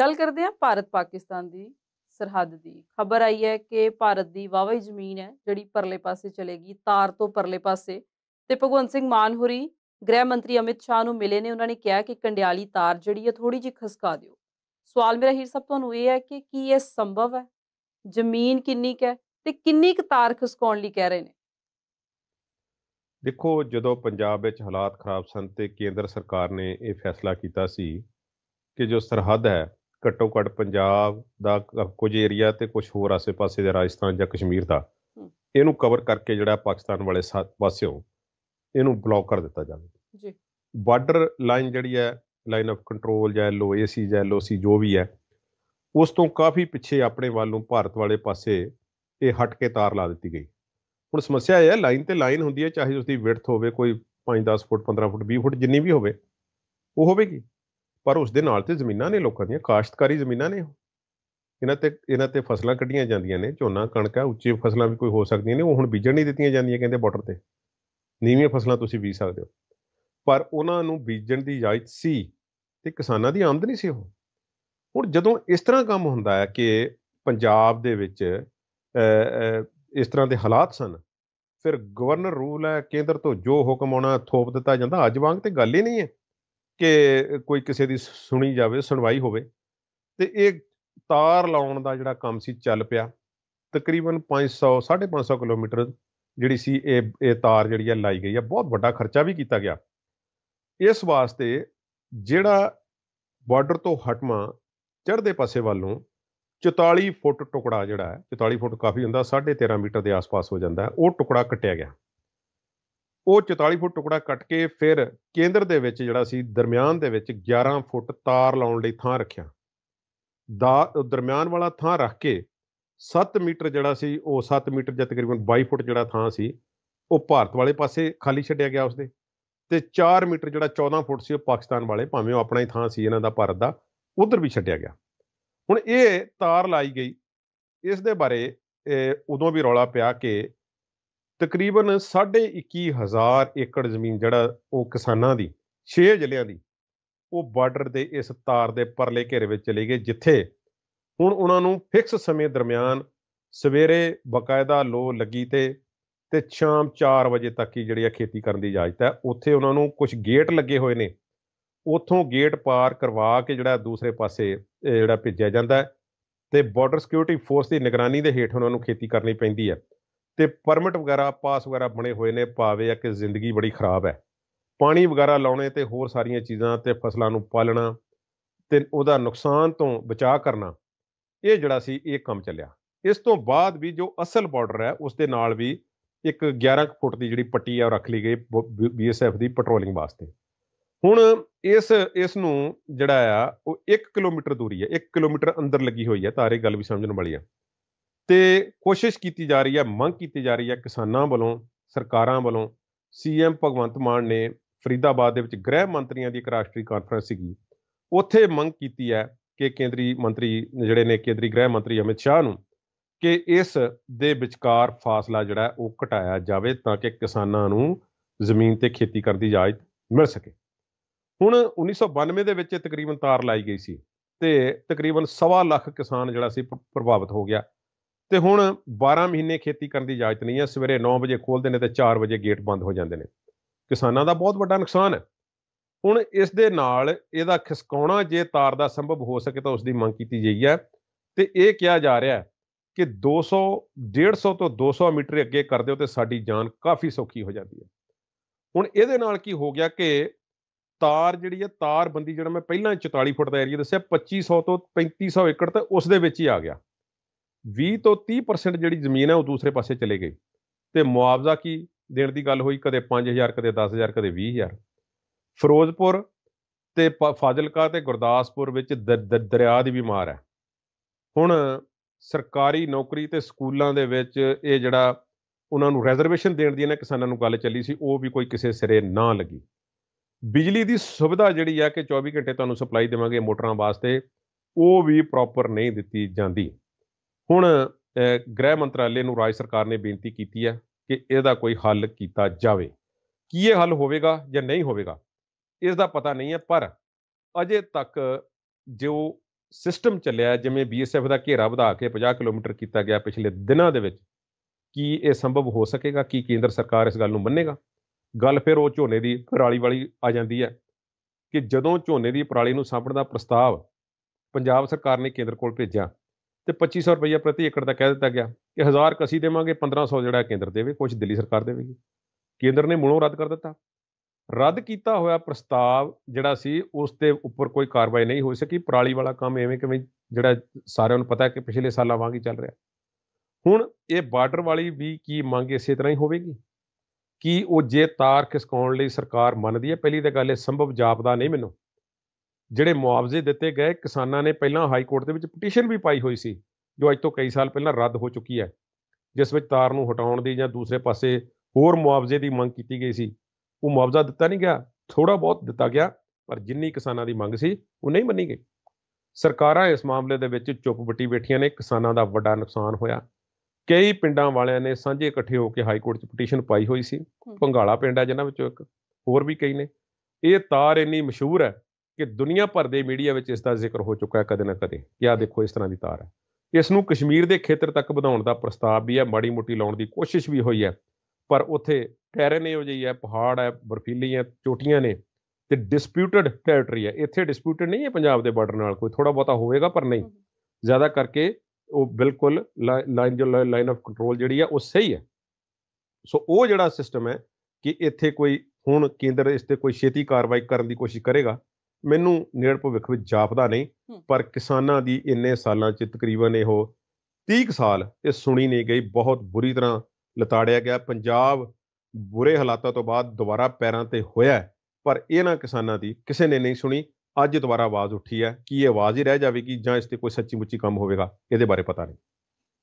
ਗੱਲ ਕਰਦੇ ਹਾਂ ਭਾਰਤ ਪਾਕਿਸਤਾਨ ਦੀ ਸਰਹੱਦ ਦੀ ਖਬਰ ਆਈ ਹੈ ਕਿ ਭਾਰਤ ਦੀ ਵਾਹਵਾ ਜ਼ਮੀਨ ਹੈ ਜਿਹੜੀ ਪਰਲੇ ਪਾਸੇ ਚਲੇਗੀ ਤਾਰ ਤੋਂ ਪਰਲੇ ਪਾਸੇ ਤੇ ਭਗਵੰਤ ਸਿੰਘ ਮਾਨ ਹੋਰੀ ਗ੍ਰਹਿ ਮੰਤਰੀ ਅਮਿਤ ਸ਼ਾਹ ਨੂੰ ਮਿਲੇ ਨੇ ਉਹਨਾਂ ਨੇ ਕਿਹਾ ਕਿ ਕੰਡਿਆਲੀ ਤਾਰ ਜਿਹੜੀ ਹੈ ਥੋੜੀ ਜਿਹੀ ਖਸਕਾ ਦਿਓ ਸਵਾਲ ਮੇਰਾ ਹੀਰ ਸਭ ਤੁਹਾਨੂੰ ਇਹ ਹੈ ਕਿ ਕੀ ਇਹ ਸੰਭਵ ਹੈ ਜ਼ਮੀਨ ਕਿੰਨੀ ਕੁ ਹੈ ਤੇ ਕਿੰਨੀ ਕੁ ਤਾਰ ਖਸਕਾਉਣ ਲਈ ਕਹਿ ਰਹੇ ਨੇ ਦੇਖੋ ਜਦੋਂ ਪੰਜਾਬ ਵਿੱਚ ਹਾਲਾਤ ਖਰਾਬ ਸਨ ਤੇ ਕੇਂਦਰ ਸਰਕਾਰ ਨੇ ਇਹ ਫੈਸਲਾ ਕੀਤਾ ਸੀ ਕਿ ਜੋ ਸਰਹੱਦ ਹੈ ਘੱਟੋ ਘੱਟ ਪੰਜਾਬ ਦਾ ਕੁਝ ਏਰੀਆ ਤੇ ਕੁਝ ਹੋਰ ਆਸੇ-ਪਾਸੇ ਦੇ ਰਾਜਸਥਾਨ ਜਾਂ ਕਸ਼ਮੀਰ ਦਾ ਇਹਨੂੰ ਕਵਰ ਕਰਕੇ ਜਿਹੜਾ ਪਾਕਿਸਤਾਨ ਵਾਲੇ ਪਾਸਿਓਂ ਇਹਨੂੰ ਬਲੌਕ ਕਰ ਦਿੱਤਾ ਜਾਵੇ ਜੀ ਬਾਰਡਰ ਲਾਈਨ ਜਿਹੜੀ ਹੈ ਲਾਈਨ ਆਫ ਕੰਟਰੋਲ ਜਾਂ ਏਸੀ ਜਾਂ ਐਲਓਸੀ ਜੋ ਵੀ ਹੈ ਉਸ ਤੋਂ ਕਾਫੀ ਪਿੱਛੇ ਆਪਣੇ ਵੱਲੋਂ ਭਾਰਤ ਵਾਲੇ ਪਾਸੇ ਇਹ ਹਟ ਕੇ ਤਾਰ ਲਾ ਦਿੱਤੀ ਗਈ ਹੁਣ ਸਮੱਸਿਆ ਇਹ ਹੈ ਲਾਈਨ ਤੇ ਲਾਈਨ ਹੁੰਦੀ ਹੈ ਚਾਹੇ ਉਸ ਦੀ ਵਿਡਥ ਹੋਵੇ ਕੋਈ 5 10 ਫੁੱਟ 15 ਫੁੱਟ 20 ਫੁੱਟ ਜਿੰਨੀ ਵੀ ਹੋਵੇ ਉਹ ਹੋਵੇਗੀ ਪਰ ਉਸ ਦੇ ਨਾਲ ਤੇ ਜ਼ਮੀਨਾਂ ਨੇ ਲੋਕਾਂ ਦੀਆਂ ਕਾਸ਼ਤਕਾਰੀ ਜ਼ਮੀਨਾਂ ਨੇ ਇਹਨਾਂ ਤੇ ਇਹਨਾਂ ਤੇ ਫਸਲਾਂ ਕੱਢੀਆਂ ਜਾਂਦੀਆਂ ਨੇ ਝੋਨਾ ਕਣਕ ਹੈ ਉੱਚੀ ਫਸਲਾਂ ਵੀ ਕੋਈ ਹੋ ਸਕਦੀਆਂ ਨੇ ਉਹ ਹੁਣ ਬੀਜਣ ਨਹੀਂ ਦਿੱਤੀਆਂ ਜਾਂਦੀਆਂ ਕਹਿੰਦੇ ਬਾਰਡਰ ਤੇ ਨੀਵੀਆਂ ਫਸਲਾਂ ਤੁਸੀਂ ਬੀਜ ਸਕਦੇ ਹੋ ਪਰ ਉਹਨਾਂ ਨੂੰ ਬੀਜਣ ਦੀ ਇਜਾਜ਼ਤ ਸੀ ਤੇ ਕਿਸਾਨਾਂ ਦੀ ਆਮਦਨੀ ਸੀ ਉਹ ਹੁਣ ਜਦੋਂ ਇਸ ਤਰ੍ਹਾਂ ਕੰਮ ਹੁੰਦਾ ਹੈ ਕਿ ਪੰਜਾਬ ਦੇ ਵਿੱਚ ਇਸ ਤਰ੍ਹਾਂ ਦੇ ਹਾਲਾਤ ਸਨ ਫਿਰ ਗਵਰਨਰ ਰੂਲ ਹੈ ਕੇਂਦਰ ਤੋਂ ਜੋ ਹੁਕਮ ਆਉਣਾ ਥੋਪ ਦਿੱਤਾ ਜਾਂਦਾ ਅੱਜ ਵਾਂਗ ਤੇ ਗੱਲ ਹੀ ਨਹੀਂ ਹੈ ਕਿ ਕੋਈ ਕਿਸੇ ਦੀ ਸੁਣੀ ਜਾਵੇ ਸੁਣਵਾਈ ਹੋਵੇ ਤੇ ਇਹ ਤਾਰ ਲਾਉਣ ਦਾ ਜਿਹੜਾ ਕੰਮ ਸੀ ਚੱਲ ਪਿਆ ਤਕਰੀਬਨ 500 550 ਕਿਲੋਮੀਟਰ ਜਿਹੜੀ ਸੀ ਇਹ ਇਹ ਤਾਰ ਜਿਹੜੀ ਆ ਲਾਈ ਗਈ ਆ ਬਹੁਤ ਵੱਡਾ ਖਰਚਾ ਵੀ ਕੀਤਾ ਗਿਆ ਇਸ ਵਾਸਤੇ ਜਿਹੜਾ ਬਾਰਡਰ ਤੋਂ ਹਟਮਾ ਚੜ੍ਹਦੇ ਪਾਸੇ ਵੱਲੋਂ 44 ਫੁੱਟ ਟੁਕੜਾ ਜਿਹੜਾ ਹੈ 44 ਫੁੱਟ ਕਾਫੀ ਹੁੰਦਾ 13.5 ਮੀਟਰ ਦੇ ਆਸ-ਪਾਸ ਹੋ ਜਾਂਦਾ ਉਹ ਟੁਕੜਾ ਕੱਟਿਆ ਗਿਆ ਉਹ 44 ਫੁੱਟ ਟੁਕੜਾ ਕੱਟ ਕੇ ਫਿਰ ਕੇਂਦਰ ਦੇ ਵਿੱਚ ਜਿਹੜਾ ਸੀ ਦਰਮਿਆਨ ਦੇ ਵਿੱਚ 11 ਫੁੱਟ ਤਾਰ ਲਾਉਣ ਲਈ ਥਾਂ ਰੱਖਿਆ ਦਾ ਦਰਮਿਆਨ ਵਾਲਾ ਥਾਂ ਰੱਖ ਕੇ 7 ਮੀਟਰ ਜਿਹੜਾ ਸੀ ਉਹ 7 ਮੀਟਰ ਜਾਂ ਤਕਰੀਬਨ 22 ਫੁੱਟ ਜਿਹੜਾ ਥਾਂ ਸੀ ਉਹ ਭਾਰਤ ਵਾਲੇ ਪਾਸੇ ਖਾਲੀ ਛੱਡਿਆ ਗਿਆ ਉਸਦੇ ਤੇ 4 ਮੀਟਰ ਜਿਹੜਾ 14 ਫੁੱਟ ਸੀ ਉਹ ਪਾਕਿਸਤਾਨ ਵਾਲੇ ਭਾਵੇਂ ਉਹ ਆਪਣਾ ਹੀ ਥਾਂ ਸੀ ਇਹਨਾਂ ਦਾ ਭਾਰਤ ਦਾ ਉਧਰ ਵੀ ਛੱਡਿਆ ਗਿਆ ਹੁਣ ਇਹ ਤਾਰ ਲਾਈ ਗਈ ਇਸ ਦੇ ਬਾਰੇ ਉਦੋਂ ਵੀ ਰੌਲਾ ਪਿਆ ਕਿ ਤਕਰੀਬਨ 21000 ਏਕੜ ਜ਼ਮੀਨ ਜਿਹੜਾ ਉਹ ਕਿਸਾਨਾਂ ਦੀ 6 ਜ਼ਿਲ੍ਹਿਆਂ ਦੀ ਉਹ ਬਾਰਡਰ ਦੇ ਇਸ ਤਾਰ ਦੇ ਪਰਲੇ ਘੇਰੇ ਵਿੱਚ ਚਲੇ ਗਏ ਜਿੱਥੇ ਹੁਣ ਉਹਨਾਂ ਨੂੰ ਫਿਕਸ ਸਮੇਂ ਦਰਮਿਆਨ ਸਵੇਰੇ ਬਕਾਇਦਾ ਲੋ ਲੱਗੀ ਤੇ ਤੇ ਸ਼ਾਮ 4 ਵਜੇ ਤੱਕ ਹੀ ਜਿਹੜੀ ਆ ਖੇਤੀ ਕਰਨ ਦੀ ਇਜਾਜ਼ਤ ਹੈ ਉੱਥੇ ਉਹਨਾਂ ਨੂੰ ਕੁਝ ਗੇਟ ਲੱਗੇ ਹੋਏ ਨੇ ਉੱਥੋਂ ਗੇਟ ਪਾਰ ਕਰਵਾ ਕੇ ਜਿਹੜਾ ਦੂਸਰੇ ਪਾਸੇ ਜਿਹੜਾ ਭੇਜਿਆ ਜਾਂਦਾ ਤੇ ਬਾਰਡਰ ਸਿਕਿਉਰਿਟੀ ਫੋਰਸ ਦੀ ਨਿਗਰਾਨੀ ਦੇ ਹੇਠ ਉਹਨਾਂ ਨੂੰ ਖੇਤੀ ਕਰਨੀ ਪੈਂਦੀ ਹੈ ਤੇ ਪਰਮਿਟ ਵਗੈਰਾ ਪਾਸ ਵਗੈਰਾ ਬਣੇ ਹੋਏ ਨੇ ਭਾਵੇਂ ਆ ਕਿ ਜ਼ਿੰਦਗੀ ਬੜੀ ਖਰਾਬ ਹੈ ਪਾਣੀ ਵਗੈਰਾ ਲਾਉਣੇ ਤੇ ਹੋਰ ਸਾਰੀਆਂ ਚੀਜ਼ਾਂ ਤੇ ਫਸਲਾਂ ਨੂੰ ਪਾਲਣਾ ਤੇ ਉਹਦਾ ਨੁਕਸਾਨ ਤੋਂ ਬਚਾਅ ਕਰਨਾ ਇਹ ਜਿਹੜਾ ਸੀ ਇਹ ਕੰਮ ਚੱਲਿਆ ਇਸ ਤੋਂ ਬਾਅਦ ਵੀ ਜੋ ਅਸਲ ਬਾਰਡਰ ਹੈ ਉਸ ਦੇ ਨਾਲ ਵੀ ਇੱਕ 11 ਫੁੱਟ ਦੀ ਜਿਹੜੀ ਪੱਟੀ ਆ ਰੱਖ ਲਈ ਗਈ ਬੀਐਸਐਫ ਦੀ ਪੈਟਰੋਲਿੰਗ ਵਾਸਤੇ ਹੁਣ ਇਸ ਇਸ ਨੂੰ ਜਿਹੜਾ ਆ ਉਹ 1 ਕਿਲੋਮੀਟਰ ਦੂਰੀ ਹੈ 1 ਕਿਲੋਮੀਟਰ ਅੰਦਰ ਲੱਗੀ ਹੋਈ ਹੈ ਤਾਂ ਇਹ ਗੱਲ ਵੀ ਸਮਝਣ ਵਾਲੀ ਆ ਤੇ ਕੋਸ਼ਿਸ਼ ਕੀਤੀ ਜਾ ਰਹੀ ਹੈ ਮੰਗ ਕੀਤੀ ਜਾ ਰਹੀ ਹੈ ਕਿਸਾਨਾਂ ਵੱਲੋਂ ਸਰਕਾਰਾਂ ਵੱਲੋਂ ਸੀਐਮ ਭਗਵੰਤ ਮਾਨ ਨੇ ਫਰੀਦਾਬਾਦ ਦੇ ਵਿੱਚ ਗ੍ਰਹਿ ਮੰਤਰੀਆਂ ਦੀ ਇੱਕ ਰਾਸ਼ਟਰੀ ਕਾਨਫਰੰਸ ਸੀਗੀ ਉੱਥੇ ਮੰਗ ਕੀਤੀ ਹੈ ਕਿ ਕੇਂਦਰੀ ਮੰਤਰੀ ਜਿਹੜੇ ਨੇ ਕੇਂਦਰੀ ਗ੍ਰਹਿ ਮੰਤਰੀ ਅਮਿਤ ਸ਼ਾਹ ਨੂੰ ਕਿ ਇਸ ਦੇ ਵਿਚਕਾਰ ਫਾਸਲਾ ਜਿਹੜਾ ਉਹ ਘਟਾਇਆ ਜਾਵੇ ਤਾਂ ਕਿ ਕਿਸਾਨਾਂ ਨੂੰ ਜ਼ਮੀਨ ਤੇ ਖੇਤੀ ਕਰਨ ਦੀ ਇਜਾਜ਼ਤ ਮਿਲ ਸਕੇ ਹੁਣ 1992 ਦੇ ਵਿੱਚ ਤਕਰੀਬਨ ਤਾਰ ਲਾਈ ਗਈ ਸੀ ਤੇ ਤਕਰੀਬਨ 1.5 ਲੱਖ ਕਿਸਾਨ ਜਿਹੜਾ ਸੀ ਪ੍ਰਭਾਵਿਤ ਹੋ ਗਿਆ ਤੇ ਹੁਣ 12 ਮਹੀਨੇ ਖੇਤੀ ਕਰਨ ਦੀ ਇਜਾਜ਼ਤ ਨਹੀਂ ਹੈ ਸਵੇਰੇ 9 ਵਜੇ ਖੋਲਦੇ ਨੇ ਤੇ 4 ਵਜੇ ਗੇਟ ਬੰਦ ਹੋ ਜਾਂਦੇ ਨੇ ਕਿਸਾਨਾਂ ਦਾ ਬਹੁਤ ਵੱਡਾ ਨੁਕਸਾਨ ਹੈ ਹੁਣ ਇਸ ਦੇ ਨਾਲ ਇਹਦਾ ਖਿਸਕਾਉਣਾ ਜੇ ਤਾਰ ਦਾ ਸੰਭਵ ਹੋ ਸਕੇ ਤਾਂ ਉਸ ਦੀ ਮੰਗ ਕੀਤੀ ਗਈ ਹੈ ਤੇ ਇਹ ਕਿਹਾ ਜਾ ਰਿਹਾ ਹੈ ਕਿ 200 150 ਤੋਂ 200 ਮੀਟਰ ਅੱਗੇ ਕਰ ਦਿਓ ਤੇ ਸਾਡੀ ਜਾਨ ਕਾਫੀ ਸੌਖੀ ਹੋ ਜਾਂਦੀ ਹੈ ਹੁਣ ਇਹਦੇ ਨਾਲ ਕੀ ਹੋ ਗਿਆ ਕਿ ਤਾਰ ਜਿਹੜੀ ਹੈ ਤਾਰ ਬੰਦੀ ਜਿਹੜਾ ਮੈਂ ਪਹਿਲਾਂ 44 ਫੁੱਟ ਦਾ ਏਰੀਆ ਦੱਸਿਆ 2500 ਤੋਂ 3500 ਏਕੜ ਤੇ ਉਸ ਦੇ ਵਿੱਚ ਹੀ ਆ ਗਿਆ 20 ਤੋਂ 30% ਜਿਹੜੀ ਜ਼ਮੀਨ ਹੈ ਉਹ ਦੂਸਰੇ ਪਾਸੇ ਚਲੇ ਗਈ ਤੇ ਮੁਆਵਜ਼ਾ ਕੀ ਦੇਣ ਦੀ ਗੱਲ ਹੋਈ ਕਦੇ 5000 ਕਦੇ 10000 ਕਦੇ 20000 ਫਿਰੋਜ਼ਪੁਰ ਤੇ ਫਾਜ਼ਿਲਕਾ ਤੇ ਗੁਰਦਾਸਪੁਰ ਵਿੱਚ ਦਰਿਆ ਦੀ ਬਿਮਾਰ ਹੈ ਹੁਣ ਸਰਕਾਰੀ ਨੌਕਰੀ ਤੇ ਸਕੂਲਾਂ ਦੇ ਵਿੱਚ ਇਹ ਜਿਹੜਾ ਉਹਨਾਂ ਨੂੰ ਰਿਜ਼ਰਵੇਸ਼ਨ ਦੇਣ ਦੀ ਇਹਨਾਂ ਕਿਸਾਨਾਂ ਨੂੰ ਗੱਲ ਚੱਲੀ ਸੀ ਉਹ ਵੀ ਕੋਈ ਕਿਸੇ ਸਿਰੇ ਨਾ ਲੱਗੀ ਬਿਜਲੀ ਦੀ ਸੁਵਿਧਾ ਜਿਹੜੀ ਆ ਕਿ 24 ਘੰਟੇ ਤੁਹਾਨੂੰ ਸਪਲਾਈ ਦੇਵਾਂਗੇ ਮੋਟਰਾਂ ਵਾਸਤੇ ਉਹ ਵੀ ਪ੍ਰੋਪਰ ਨਹੀਂ ਦਿੱਤੀ ਜਾਂਦੀ ਹੁਣ ਗ੍ਰਹਿ ਮੰਤਰਾਲੇ ਨੂੰ ਰਾਜ ਸਰਕਾਰ ਨੇ ਬੇਨਤੀ ਕੀਤੀ ਹੈ ਕਿ ਇਹਦਾ ਕੋਈ ਹੱਲ ਕੀਤਾ ਜਾਵੇ ਕੀ ਇਹ ਹੱਲ ਹੋਵੇਗਾ ਜਾਂ ਨਹੀਂ ਹੋਵੇਗਾ ਇਸ ਦਾ ਪਤਾ ਨਹੀਂ ਹੈ ਪਰ ਅਜੇ ਤੱਕ ਜੋ ਸਿਸਟਮ ਚੱਲਿਆ ਜਿਵੇਂ ਬੀਐਸਐਫ ਦਾ ਘੇਰਾ ਵਧਾ ਕੇ 50 ਕਿਲੋਮੀਟਰ ਕੀਤਾ ਗਿਆ ਪਿਛਲੇ ਦਿਨਾਂ ਦੇ ਵਿੱਚ ਕੀ ਇਹ ਸੰਭਵ ਹੋ ਸਕੇਗਾ ਕੀ ਕੇਂਦਰ ਸਰਕਾਰ ਇਸ ਗੱਲ ਨੂੰ ਮੰਨੇਗਾ ਗੱਲ ਫਿਰ ਉਹ ਝੋਨੇ ਦੀ ਪਰਾਲੀ ਵਾਲੀ ਆ ਜਾਂਦੀ ਹੈ ਕਿ ਜਦੋਂ ਝੋਨੇ ਦੀ ਪਰਾਲੀ ਨੂੰ ਸਾਂਭਣ ਦਾ ਪ੍ਰਸਤਾਵ ਪੰਜਾਬ ਸਰਕਾਰ ਨੇ ਕੇਂਦਰ ਕੋਲ ਭੇਜਿਆ ਤੇ 2500 ਰੁਪਏ ਪ੍ਰਤੀ ਏਕੜ ਦਾ ਕਹਿ ਦਿੱਤਾ ਗਿਆ ਕਿ 1000 ਕਸੀ ਦੇਵਾਂਗੇ 1500 ਜਿਹੜਾ ਕੇਂਦਰ ਦੇਵੇ ਕੁਝ ਦਿੱਲੀ ਸਰਕਾਰ ਦੇਵੇਗੀ ਕੇਂਦਰ ਨੇ ਮੂਲੋਂ ਰੱਦ ਕਰ ਦਿੱਤਾ ਰੱਦ ਕੀਤਾ ਹੋਇਆ ਪ੍ਰਸਤਾਵ ਜਿਹੜਾ ਸੀ ਉਸ ਤੇ ਉੱਪਰ ਕੋਈ ਕਾਰਵਾਈ ਨਹੀਂ ਹੋ ਸਕੀ ਪਰਾਲੀ ਵਾਲਾ ਕੰਮ ਐਵੇਂ ਕਿਵੇਂ ਜਿਹੜਾ ਸਾਰਿਆਂ ਨੂੰ ਪਤਾ ਹੈ ਕਿ ਪਿਛਲੇ ਸਾਲਾਂ ਵਾਂਗ ਹੀ ਚੱਲ ਰਿਹਾ ਹੁਣ ਇਹ ਬਾਰਡਰ ਵਾਲੀ ਵੀ ਕੀ ਮੰਗ ਇਸੇ ਤਰ੍ਹਾਂ ਹੀ ਹੋਵੇਗੀ ਕੀ ਉਹ ਜੇ ਤਾਰ ਖਿਸਕਾਉਣ ਲਈ ਸਰਕਾਰ ਮੰਨਦੀ ਹੈ ਪਹਿਲੀ ਤਾਂ ਗੱਲ ਇਹ ਸੰਭਵ ਜਾਪਦਾ ਨਹੀਂ ਮੈਨੂੰ ਜਿਹੜੇ ਮੁਆਵਜ਼ੇ ਦਿੱਤੇ ਗਏ ਕਿਸਾਨਾਂ ਨੇ ਪਹਿਲਾਂ ਹਾਈ ਕੋਰਟ ਦੇ ਵਿੱਚ ਪਟੀਸ਼ਨ ਵੀ ਪਾਈ ਹੋਈ ਸੀ ਜੋ ਅੱਜ ਤੋਂ ਕਈ ਸਾਲ ਪਹਿਲਾਂ ਰੱਦ ਹੋ ਚੁੱਕੀ ਹੈ ਜਿਸ ਵਿੱਚ ਤਾਰ ਨੂੰ ਹਟਾਉਣ ਦੀ ਜਾਂ ਦੂਸਰੇ ਪਾਸੇ ਹੋਰ ਮੁਆਵਜ਼ੇ ਦੀ ਮੰਗ ਕੀਤੀ ਗਈ ਸੀ ਉਹ ਮੁਆਵਜ਼ਾ ਦਿੱਤਾ ਨਹੀਂ ਗਿਆ ਥੋੜਾ ਬਹੁਤ ਦਿੱਤਾ ਗਿਆ ਪਰ ਜਿੰਨੀ ਕਿਸਾਨਾਂ ਦੀ ਮੰਗ ਸੀ ਉਹ ਨਹੀਂ ਮੰਨੀ ਗਈ ਸਰਕਾਰਾਂ ਇਸ ਮਾਮਲੇ ਦੇ ਵਿੱਚ ਚੁੱਪ ਬੱਟੀ ਬੈਠੀਆਂ ਨੇ ਕਿਸਾਨਾਂ ਦਾ ਵੱਡਾ ਨੁਕਸਾਨ ਹੋਇਆ ਕਈ ਪਿੰਡਾਂ ਵਾਲਿਆਂ ਨੇ ਸਾਂਝੇ ਇਕੱਠੇ ਹੋ ਕੇ ਹਾਈ ਕੋਰਟ 'ਚ ਪਟੀਸ਼ਨ ਪਾਈ ਹੋਈ ਸੀ ਭੰਗਾਲਾ ਪਿੰਡ ਹੈ ਜਿਨ੍ਹਾਂ ਵਿੱਚੋਂ ਇੱਕ ਹੋਰ ਵੀ ਕਈ ਨੇ ਇਹ ਤਾਰ ਇੰਨੀ ਮਸ਼ਹੂਰ ਹੈ ਕਿ ਦੁਨੀਆ ਭਰ ਦੇ ਮੀਡੀਆ ਵਿੱਚ ਇਸ ਦਾ ਜ਼ਿਕਰ ਹੋ ਚੁੱਕਾ ਹੈ ਕਦੇ ਨਾ ਕਦੇ ਕਿ ਆ ਦੇਖੋ ਇਸ ਤਰ੍ਹਾਂ ਦੀ ਤਾਰ ਹੈ ਇਸ ਨੂੰ ਕਸ਼ਮੀਰ ਦੇ ਖੇਤਰ ਤੱਕ ਵਧਾਉਣ ਦਾ ਪ੍ਰਸਤਾਵ ਵੀ ਹੈ ਮਾੜੀ ਮੋਟੀ ਲਾਉਣ ਦੀ ਕੋਸ਼ਿਸ਼ ਵੀ ਹੋਈ ਹੈ ਪਰ ਉੱਥੇ ਟੈਰਨ ਇਹੋ ਜਿਹੀ ਹੈ ਪਹਾੜ ਹੈ ਬਰਫੀਲੀ ਹੈ ਚੋਟੀਆਂ ਨੇ ਤੇ ਡਿਸਪਿਊਟਡ ਟੈਰੀਟਰੀ ਹੈ ਇੱਥੇ ਡਿਸਪਿਊਟਡ ਨਹੀਂ ਹੈ ਪੰਜਾਬ ਦੇ ਬਾਰਡਰ ਨਾਲ ਕੋਈ ਥੋੜਾ ਬਹੁਤਾ ਹੋਵੇਗਾ ਪਰ ਨਹੀਂ ਜ਼ਿਆਦਾ ਕਰਕੇ ਉਹ ਬਿਲਕੁਲ ਲਾਈਨ ਜੋ ਲਾਈਨ ਆਫ ਕੰਟਰੋਲ ਜਿਹੜੀ ਹੈ ਉਹ ਸਹੀ ਹੈ ਸੋ ਉਹ ਜਿਹੜਾ ਸਿਸਟਮ ਹੈ ਕਿ ਇੱਥੇ ਕੋਈ ਹੁਣ ਕੇਂਦਰ ਇਸ ਤੇ ਕੋਈ ਛੇਤੀ ਕਾਰਵਾਈ ਕਰਨ ਦੀ ਕੋਸ਼ਿਸ਼ ਕਰੇਗਾ ਮੈਨੂੰ ਨੇੜ ਭਵਿੱਖ ਵਿੱਚ ਜਾਪਦਾ ਨਹੀਂ ਪਰ ਕਿਸਾਨਾਂ ਦੀ ਇੰਨੇ ਸਾਲਾਂ ਚ ਤਕਰੀਬਨ ਇਹੋ 30 ਸਾਲ ਇਹ ਸੁਣੀ ਨਹੀਂ ਗਈ ਬਹੁਤ ਬੁਰੀ ਤਰ੍ਹਾਂ ਲਤਾੜਿਆ ਗਿਆ ਪੰਜਾਬ ਬੁਰੇ ਹਾਲਾਤਾਂ ਤੋਂ ਬਾਅਦ ਦੁਬਾਰਾ ਪੈਰਾਂ ਤੇ ਹੋਇਆ ਪਰ ਇਹਨਾਂ ਕਿਸਾਨਾਂ ਦੀ ਕਿਸੇ ਨੇ ਨਹੀਂ ਸੁਣੀ ਅੱਜ ਦੁਬਾਰਾ ਆਵਾਜ਼ ਉੱਠੀ ਹੈ ਕੀ ਇਹ ਆਵਾਜ਼ ਹੀ ਰਹਿ ਜਾਵੇਗੀ ਜਾਂ ਇਸ ਤੇ ਕੋਈ ਸੱਚੀ ਮੁੱਚੀ ਕੰਮ ਹੋਵੇਗਾ ਇਹਦੇ ਬਾਰੇ ਪਤਾ ਨਹੀਂ